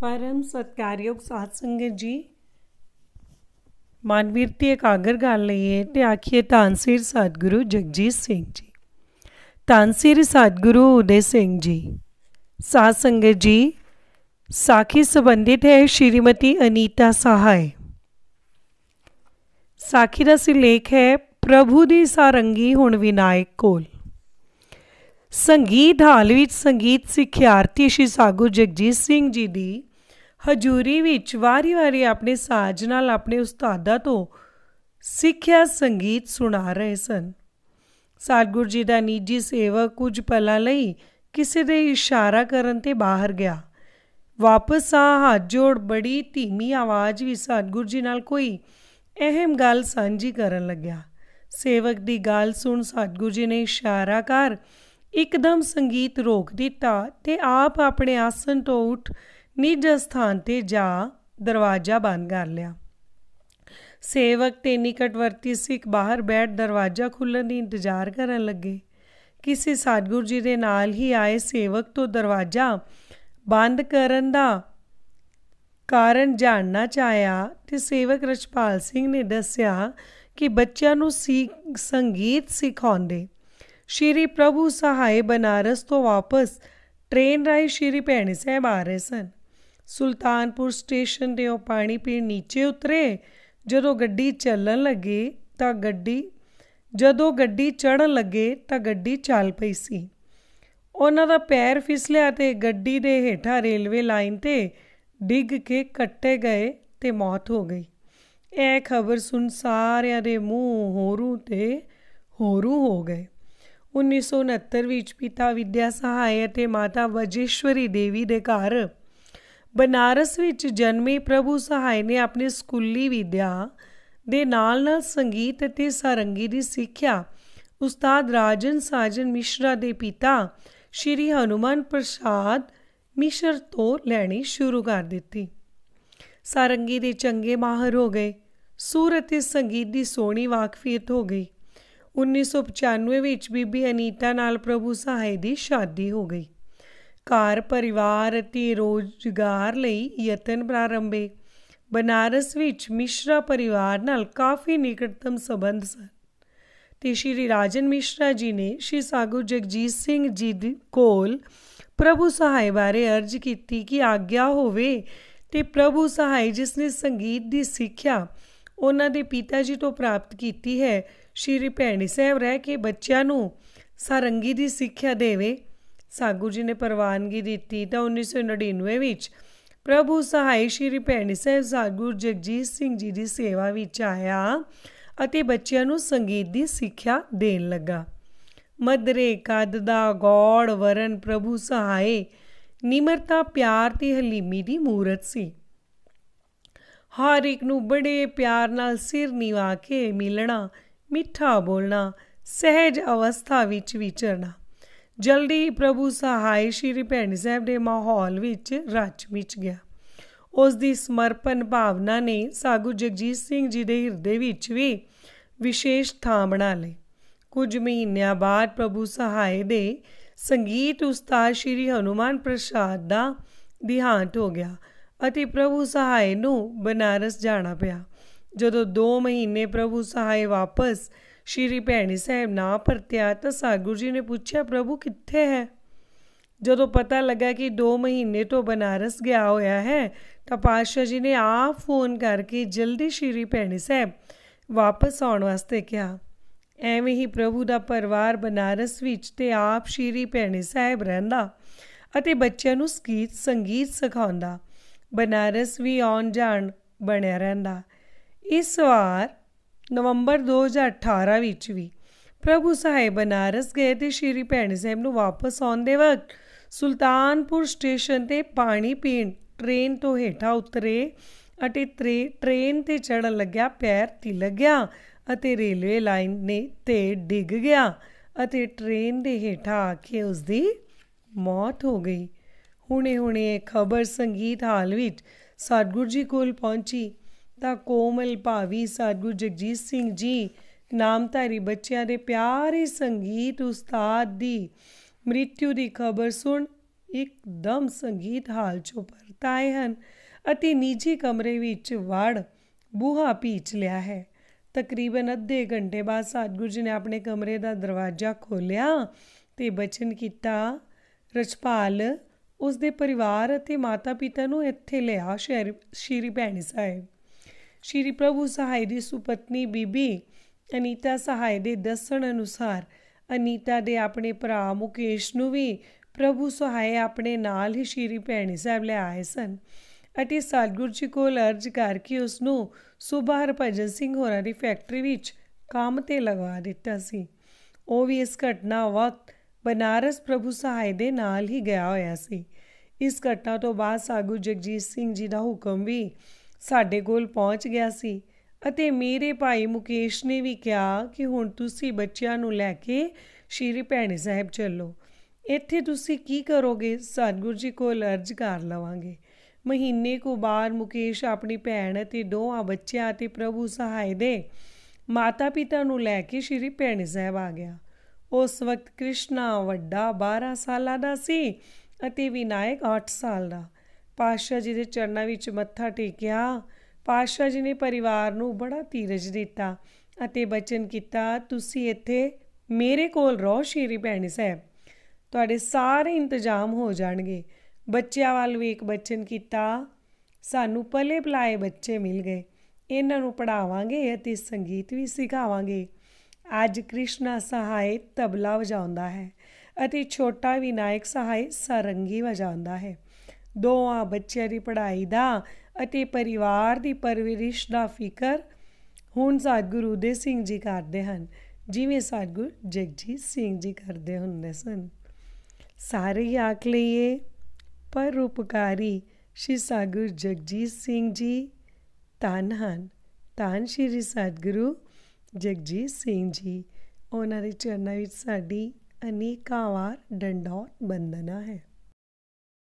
ਪਰਮ ਸਤਕਾਰਯੋਗ ਸਾਧ ਸੰਗਤ ਜੀ ਮਾਨਵੀਰਤੀ ਤੇ ਇਕਾਗਰ ਗੱਲ ਲਈਏ ਤੇ ਆਖੀਏ ਤਾਨਸੀਰ ਸਤਗੁਰੂ ਜਗਜੀਤ ਸਿੰਘ ਜੀ ਤਾਨਸੀਰ ਸਤਗੁਰੂ ਉਦੇ ਸਿੰਘ ਜੀ ਸਾਧ ਸੰਗਤ ਜੀ ਸਾਖੀ ਸੰਬੰਧਿਤ ਹੈ ਸ਼੍ਰੀਮਤੀ ਅਨੀਤਾ ਸਹਾਇ ਸਾਖੀ ਦਾ ਸਿਲੇਖ ਹੈ ਪ੍ਰਭੂ ਦੀ ਸਾਰੰਗੀ ਹੁਣ ਵਿਨਾਇਕ ਕੋਲ ਸੰਗੀਤ ਹਾਲ ਵਿੱਚ ਸੰਗੀਤ ਸਿੱਖਿਆਰਥੀ ਸ਼੍ਰੀ ਸਾਗੂ ਜਗਜੀਤ ਸਿੰਘ ਜੀ ਦੀ ਹਜੂਰੀ ਵਿੱਚ ਵਾਰੀ-ਵਾਰੀ ਆਪਣੇ ਸਾਜ ਨਾਲ ਆਪਣੇ ਉਸਤਾਦਾਂ ਤੋਂ ਸਿੱਖਿਆ ਸੰਗੀਤ ਸੁਣਾ ਰਹੇ ਸਨ ਸਤਗੁਰ ਜੀ ਦਾ ਨਿੱਜੀ ਸੇਵਕ ਕੁਝ ਪਲਾਂ ਲਈ ਕਿਸੇ ਦੇ ਇਸ਼ਾਰਾ ਕਰਨ ਤੇ ਬਾਹਰ ਗਿਆ ਵਾਪਸ ਆ ਹੱਥ ਜੋੜ ਬੜੀ ਧੀਮੀ ਆਵਾਜ਼ ਵਿੱਚ ਸਤਗੁਰ ਜੀ ਨਾਲ ਕੋਈ ਅਹਿਮ ਗੱਲ ਸਾਂਝੀ ਕਰਨ ਲੱਗਿਆ ਸੇਵਕ ਦੀ ਗੱਲ ਸੁਣ ਸਤਗੁਰ ਜੀ ਨੇ ਇਸ਼ਾਰਾ ਕਰ ਇੱਕਦਮ ਸੰਗੀਤ ਰੋਕ ਦਿੱਤਾ ਤੇ ਆਪ ਆਪਣੇ ਆਸਨ ਤੋਂ ਉੱਠ ਨਿੱਜ ਸਥਾਨ ਤੇ ਜਾ ਦਰਵਾਜ਼ਾ ਬੰਦ ਕਰ ਲਿਆ ਸੇਵਕ ਤੇ ਵਰਤੀ ਸਿੱਖ ਬਾਹਰ ਬੈਠ ਦਰਵਾਜ਼ਾ ਖੁੱਲਣ ਦੀ ਇੰਤਜ਼ਾਰ ਕਰਨ ਲੱਗੇ ਕਿਸੇ ਸਤਗੁਰ ਜੀ ਦੇ ਨਾਲ ਹੀ ਆਏ ਸੇਵਕ ਤੋਂ ਦਰਵਾਜ਼ਾ ਬੰਦ ਕਰਨ ਦਾ ਕਾਰਨ ਜਾਣਨਾ ਚਾਹਿਆ ਤੇ ਸੇਵਕ ਰਛਪਾਲ ਸਿੰਘ ਨੇ ਦੱਸਿਆ ਕਿ ਬੱਚਿਆਂ ਨੂੰ ਸੰਗੀਤ ਸਿਖਾਉਂਦੇ ਸ਼੍ਰੀ ਪ੍ਰਭੂ ਸਹਾਏ ਬਨਾਰਸ ਤੋਂ ਵਾਪਸ ਟ੍ਰੇਨ ਰਾਹੀਂ ਸ਼੍ਰੀ ਭੈਣੀ ਸਾਹਿਬ ਆ ਰਹੇ ਸਨ ਸੁਲਤਾਨਪੁਰ ਸਟੇਸ਼ਨ ਦੇ ਉਹ ਪਾਣੀ ਪੀਣ ਨੀਚੇ ਉਤਰੇ ਜਦੋਂ ਗੱਡੀ ਚੱਲਣ ਲੱਗੀ ਤਾਂ ਗੱਡੀ ਜਦੋਂ ਗੱਡੀ ਚੜਨ ਲੱਗੇ ਤਾਂ ਗੱਡੀ ਚੱਲ ਪਈ ਸੀ ਉਹਨਾਂ ਦਾ ਪੈਰ ਫਿਸਲਿਆ ਤੇ ਗੱਡੀ ਦੇ ਹੇਠਾਂ ਰੇਲਵੇ ਲਾਈਨ ਤੇ ਡਿੱਗ ਕੇ ਕੱਟੇ ਗਏ ਤੇ ਮੌਤ ਹੋ ਗਈ ਇਹ ਖਬਰ ਸੁਣ ਸਾਰਿਆਂ ਦੇ ਮੂੰਹ ਹੋਰੂ ਤੇ ਹੋਰੂ ਹੋ ਗਏ 1969 ਵਿੱਚ ਪਿਤਾ ਵਿਦਿਆ ਸਹਾਇ ਅਤੇ ਮਾਤਾ ਵਜੇਸ਼ਵਰੀ ਦੇਵੀ ਦੇ ਘਰ ਬਨਾਰਸ ਵਿੱਚ ਜਨਮੇ ਪ੍ਰਭੂ ਸਹਾਇ ਨੇ ਆਪਣੀ ਸਕੂਲੀ ਵਿਦਿਆ ਦੇ ਨਾਲ-ਨਾਲ ਸੰਗੀਤ ਅਤੇ ਸਰੰਗੀ ਦੀ ਸਿੱਖਿਆ ਉਸਤਾਦ ਰਾਜਨ ਸਾਜਨ ਮਿਸ਼ਰਾ ਦੇ ਪਿਤਾ ਸ਼੍ਰੀ ਹਨੂਮਨ ਪ੍ਰਸਾਦ ਮਿਸ਼ਰ ਤੋਂ ਲੈਣੀ ਸ਼ੁਰੂ ਕਰ ਦਿੱਤੀ ਸਰੰਗੀ ਦੇ ਚੰਗੇ ਮਾਹਰ ਹੋ ਗਏ ਸੁਰ ਅਤੇ ਸੰਗੀਤ ਦੀ ਸੋਹਣੀ ਵਾਕਫੀਅਤ ਹੋ ਗਈ 1995 ਵਿੱਚ ਬੀਬੀ ਅਨੀਤਾ ਨਾਲ ਪ੍ਰਭੂ ਸਹਾਇ ਦੀ ਸ਼ਾਦੀ ਹੋ ਗਈ ਘਰ ਪਰਿਵਾਰ ਅਤੇ ਰੋਜ਼ਗਾਰ ਲਈ ਯਤਨ ਪ੍ਰਾਰੰਭੇ ਬਨਾਰਸ ਵਿੱਚ ਮਿਸ਼ਰਾ ਪਰਿਵਾਰ ਨਾਲ ਕਾਫੀ ਨਿਕਟਤਮ ਸੰਬੰਧ ਸਨ ਤੇ ਸ਼੍ਰੀ ਰਾਜਨ ਮਿਸ਼ਰਾ ਜੀ ਨੇ ਸ਼੍ਰੀ ਸਾਗੂ ਜਗਜੀਤ ਸਿੰਘ ਜੀ ਦੇ ਕੋਲ ਪ੍ਰਭੂ ਸਹਾਇ ਬਾਰੇ ਅਰਜ਼ ਕੀਤੀ ਕਿ ਆਗਿਆ ਹੋਵੇ ਤੇ ਪ੍ਰਭੂ ਸਹਾਇ ਜਿਸ ਨੇ ਸੰਗੀਤ ਦੀ ਸਿੱਖਿਆ ਉਹਨਾਂ ਦੇ ਪਿਤਾ ਜੀ ਤੋਂ ਪ੍ਰਾਪਤ ਕੀਤੀ ਹੈ ਸ਼੍ਰੀ ਭੈਣੀ ਸਾਹਿਬ ਰਹਿ ਕੇ ਬੱਚਿਆਂ ਨੂੰ ਸਰੰਗੀ ਦੀ ਸਿੱਖਿਆ ਦੇਵੇ ਸਾਗੂ ਜੀ ਨੇ ਪ੍ਰਵਾਨਗੀ ਦਿੱਤੀ ਤਾਂ 1999 ਵਿੱਚ ਪ੍ਰਭੂ ਸਹਾਈ ਸ਼੍ਰੀ ਭੈਣੀ ਸਾਹਿਬ ਸਾਗੂ ਜਗਜੀਤ ਸਿੰਘ ਜੀ ਦੀ ਸੇਵਾ ਵਿੱਚ ਆਇਆ ਅਤੇ ਬੱਚਿਆਂ ਨੂੰ ਸੰਗੀਤ ਦੀ ਸਿੱਖਿਆ ਦੇਣ ਲੱਗਾ ਮਦਰੇ ਕੱਦ ਦਾ ਗੌੜ ਵਰਨ ਪ੍ਰਭੂ ਸਹਾਈ ਨਿਮਰਤਾ ਪਿਆਰ ਤੇ ਹਲੀਮੀ ਦੀ ਮੂਰਤ ਸੀ ਹਰ ਇੱਕ ਨੂੰ ਬੜੇ ਪਿਆਰ ਨਾਲ ਸਿਰ ਨਿਵਾ ਕੇ ਮਿਲਣਾ ਮਿੱਠਾ ਬੋਲਣਾ ਸਹਿਜ ਅਵਸਥਾ ਵਿੱਚ ਵਿਚਰਨਾ ਜਲਦੀ ਪ੍ਰਭੂ ਸਹਾਇ ਸ਼੍ਰੀ ਭੈਣੀ ਸਾਹਿਬ ਦੇ ਮਾਹੌਲ ਵਿੱਚ ਰਚ ਮਿਚ ਗਿਆ ਉਸ ਦੀ ਸਮਰਪਣ ਭਾਵਨਾ ਨੇ ਸਾਗੂ ਜਗਜੀਤ ਸਿੰਘ ਜੀ ਦੇ ਹਿਰਦੇ ਵਿੱਚ ਵੀ ਵਿਸ਼ੇਸ਼ ਥਾਂ ਬਣਾ ਲਈ ਕੁਝ ਮਹੀਨਿਆਂ ਬਾਅਦ ਪ੍ਰਭੂ ਸਹਾਇ ਦੇ ਸੰਗੀਤ ਉਸਤਾਦ ਸ਼੍ਰੀ ਹਨੂਮਾਨ ਪ੍ਰਸਾਦ ਦਾ ਦਿਹਾਂਤ ਹੋ ਗਿਆ ਅਤੇ ਪ੍ਰਭੂ ਸਹਾਇ ਨੂੰ ਬਨਾਰਸ ਜਾਣਾ ਪਿਆ ਜਦੋਂ 2 ਮਹੀਨੇ ਪ੍ਰਭੂ ਸਹਾਇ ਵਾਪਸ ਸ਼੍ਰੀ ਭੈਣੀ ਸਾਹਿਬ ਨਾ ਪਰਤਿਆ ਤਾਂ ਸਾਗੁਰ ਜੀ ਨੇ ਪੁੱਛਿਆ ਪ੍ਰਭੂ ਕਿੱਥੇ ਹੈ ਜਦੋਂ ਪਤਾ ਲੱਗਾ ਕਿ 2 ਮਹੀਨੇ ਤੋਂ ਬਨਾਰਸ ਗਿਆ ਹੋਇਆ ਹੈ ਤਾਂ ਪਾਸ਼ਾ ਜੀ ਨੇ ਆ ਫੋਨ ਕਰਕੇ ਜਲਦੀ ਸ਼੍ਰੀ ਭੈਣੀ ਸਾਹਿਬ ਵਾਪਸ ਆਉਣ ਵਾਸਤੇ ਕਿਹਾ ਐਵੇਂ ਹੀ ਪ੍ਰਭੂ ਦਾ ਪਰਿਵਾਰ ਬਨਾਰਸ ਵਿੱਚ ਤੇ ਆਪ ਸ਼੍ਰੀ ਭੈਣੀ ਸਾਹਿਬ ਰਹਿੰਦਾ ਅਤੇ ਬੱਚਿਆਂ ਨੂੰ ਸੰਗੀਤ ਸੰਗੀਤ ਸਿਖਾਉਂਦਾ ਬਨਾਰਸ ਵੀ ਆਉਣ ਜਾਣ ਬਣਿਆ ਰਹਿੰਦਾ ਇਸ ਵਾਰ ਨਵੰਬਰ 2018 ਵਿੱਚ ਵੀ ਪ੍ਰਭੂ ਸਾਹਿਬ ਬਨਾਰਸ ਗਏ ਤੇ ਸ਼੍ਰੀ ਭੈਣ ਸਾਹਿਬ ਨੂੰ ਵਾਪਸ ਆਉਂਦੇ ਵਕਤ ਸੁਲਤਾਨਪੁਰ ਸਟੇਸ਼ਨ ਤੇ ਪਾਣੀ ਪੀਣ ਟ੍ਰੇਨ ਤੋਂ ਹੇਠਾਂ ਉਤਰੇ ਅਤੇ ਟ੍ਰੇਨ ਤੇ ਚੜਨ ਲੱਗਿਆ ਪੈਰ ਤਿਲਕ ਗਿਆ ਅਤੇ ਰੇਲਵੇ ਲਾਈਨ ਨੇ ਤੇ ਡਿੱਗ ਗਿਆ ਅਤੇ ਟ੍ਰੇਨ ਦੇ ਹੇਠਾਂ ਆ ਕੇ ਉਸ ਦੀ ਮੌਤ ਹੋ ਗਈ ਹੁਣੇ-ਹੁਣੇ ਖਬਰ ਸੰਗੀਤ ਹਾਲ ਵਿੱਚ ਸਤਗੁਰੂ ਜੀ ਕੋਲ ਪਹੁੰਚੀ ਤਾਂ ਕੋਮਲ ਭਾਵੀ ਸਾਧੂ ਜਗਜੀਤ ਸਿੰਘ ਜੀ ਨਾਮਧਾਰੀ ਬੱਚਿਆਂ ਦੇ ਪਿਆਰੇ ਸੰਗੀਤ ਉਸਤਾਦ ਦੀ ਮ੍ਰਿਤਿਉ ਦੀ ਖਬਰ ਸੁਣ ਇੱਕਦਮ ਸੰਗੀਤ ਹਾਲ ਚੋਂ ਪਰਤਾਏ ਹਨ ਅਤੇ ਨਿੱਜੀ ਕਮਰੇ ਵਿੱਚ ਵੜ ਬੂਹਾ ਪੀਚ ਲਿਆ ਹੈ ਤਕਰੀਬਨ ਅੱਧੇ ਘੰਟੇ ਬਾਅਦ ਸਤਗੁਰ ਜੀ ਨੇ ਆਪਣੇ ਕਮਰੇ ਦਾ ਦਰਵਾਜ਼ਾ ਖੋਲਿਆ ਤੇ ਬਚਨ ਕੀਤਾ ਰਛਪਾਲ ਉਸ ਦੇ ਪਰਿਵਾਰ ਅਤੇ ਮਾਤਾ-ਪਿਤਾ ਨੂੰ ਇੱਥੇ ਲਿਆ ਸ਼੍ਰੀ ਭੈਣੀ ਸਾਹਿਬ ਸ਼੍ਰੀ ਪ੍ਰਭੂ ਸਹਾਇ ਦੀ ਸੁਪਤਨੀ ਬੀਬੀ ਅਨੀਤਾ ਸਹਾਇ ਦੇ ਦੱਸਣ ਅਨੁਸਾਰ ਅਨੀਤਾ ਦੇ ਆਪਣੇ ਭਰਾ ਮੁਕੇਸ਼ ਨੂੰ ਵੀ ਪ੍ਰਭੂ ਸਹਾਇ ਆਪਣੇ ਨਾਲ ਹੀ ਸ਼੍ਰੀ ਭੈਣੀ ਸਾਹਿਬ ਲੈ ਆਏ ਸਨ ਅਤੇ ਸਤਗੁਰ ਜੀ ਕੋਲ ਅਰਜ ਕਰਕੇ ਉਸ ਨੂੰ ਸੁਭਾ ਭਜਨ ਸਿੰਘ ਹੋਰਾਂ ਦੀ ਫੈਕਟਰੀ ਵਿੱਚ ਕੰਮ ਤੇ ਲਗਵਾ ਦਿੱਤਾ ਸੀ ਉਹ ਵੀ ਇਸ ਘਟਨਾ ਵਕਤ ਬਨਾਰਸ ਪ੍ਰਭੂ ਸਹਾਇ ਦੇ ਨਾਲ ਹੀ ਗਿਆ ਹੋਇਆ ਸੀ ਇਸ ਘਟਨਾ ਤੋਂ ਬਾਅਦ ਸਾਗੂ ਜਗਜੀਤ ਸਿੰਘ ਜੀ ਦਾ ਹੁਕਮ ਵੀ ਸਾਡੇ ਕੋਲ ਪਹੁੰਚ ਗਿਆ ਸੀ ਅਤੇ ਮੇਰੇ ਭਾਈ ਮੁਕੇਸ਼ ਨੇ ਵੀ ਕਿਹਾ ਕਿ ਹੁਣ ਤੁਸੀਂ ਬੱਚਿਆਂ ਨੂੰ ਲੈ ਕੇ ਸ਼੍ਰੀ ਭੈਣੀ ਸਾਹਿਬ ਚੱਲੋ ਇੱਥੇ ਤੁਸੀਂ ਕੀ ਕਰੋਗੇ ਸਤਗੁਰ ਜੀ ਕੋਲ ਅਰਜ ਕਰ ਲਵਾਂਗੇ ਮਹੀਨੇ ਕੋ ਬਾਅਦ ਮੁਕੇਸ਼ ਆਪਣੀ ਭੈਣ ਅਤੇ ਦੋਹਾਂ ਬੱਚਿਆਂ ਅਤੇ ਪ੍ਰਭੂ ਸਹਾਇ ਦੇ ਮਾਤਾ-ਪਿਤਾ ਨੂੰ ਲੈ ਕੇ ਸ਼੍ਰੀ ਭੈਣੀ ਸਾਹਿਬ ਆ ਗਿਆ ਉਸ ਵਕਤ ਕ੍ਰਿਸ਼ਨਾ ਵੱਡਾ 12 ਸਾਲਾਂ ਦਾ ਸੀ ਅਤੇ ਵਿਨਾਇਕ 8 ਸਾਲ ਦਾ ਪਾਸ਼ਾ ਜੀ ਦੇ ਚਰਨਾਂ ਵਿੱਚ ਮੱਥਾ ਟੇਕਿਆ ਪਾਸ਼ਾ ਜੀ ਨੇ ਪਰਿਵਾਰ ਨੂੰ ਬੜਾ ਧੀਰਜ ਦਿੱਤਾ ਅਤੇ ਬਚਨ ਕੀਤਾ ਤੁਸੀਂ ਇੱਥੇ ਮੇਰੇ ਕੋਲ ਰਹੋ ਸ਼ੀਰੀ ਭੈਣ ਸਾਹਿਬ ਤੁਹਾਡੇ ਸਾਰੇ ਇੰਤਜ਼ਾਮ ਹੋ ਜਾਣਗੇ ਬੱਚਿਆਂ ਵੱਲ ਵੀ ਇੱਕ ਬਚਨ ਕੀਤਾ ਸਾਨੂੰ ਪਲੇ ਪਲਾਏ ਬੱਚੇ ਮਿਲ ਗਏ ਇਹਨਾਂ ਨੂੰ ਪੜਾਵਾਂਗੇ ਅਤੇ ਸੰਗੀਤ ਵੀ ਸਿਖਾਵਾਂਗੇ ਅੱਜ ਕ੍ਰਿਸ਼ਨਾ ਸਹਾਇ ਤਬਲਾ ਵਜਾਉਂਦਾ ਹੈ ਅਤੇ ਛੋਟਾ ਵਿਨਾਇਕ ਸਹਾਇ ਸਰੰਗੀ ਵਜਾਉਂਦਾ ਹੈ ਦੋਵਾਂ ਬੱਚਿਆਂ ਦੀ ਪੜ੍ਹਾਈ ਦਾ ਅਤੇ ਪਰਿਵਾਰ ਦੀ ਪਰਵਰਿਸ਼ ਦਾ ਫਿਕਰ ਹੁਣ ਸਤਿਗੁਰੂ ਦੇ ਸਿੰਘ ਜੀ ਕਰਦੇ ਹਨ ਜਿਵੇਂ ਸਤਿਗੁਰ ਜਗਜੀਤ ਸਿੰਘ ਜੀ ਕਰਦੇ ਹੁੰਦੇ ਸਨ ਸਾਰੇ ਆਖ ਲਈਏ ਪਰ ਉਪਕਾਰੀ ਸ਼੍ਰੀ ਸਾਗੁਰ ਜਗਜੀਤ ਸਿੰਘ ਜੀ ਤਨ ਹਨ ਤਨ ਸ਼੍ਰੀ ਸਤਿਗੁਰੂ ਜਗਜੀਤ ਸਿੰਘ ਜੀ ਉਹਨਾਂ ਦੇ ਚਰਨਾਂ ਵਿੱਚ ਸਾਡੀ ਅਨੇਕਾਂ ਵਾਰ ਡੰਡੌਤ ਬੰਦਨਾ ਹੈ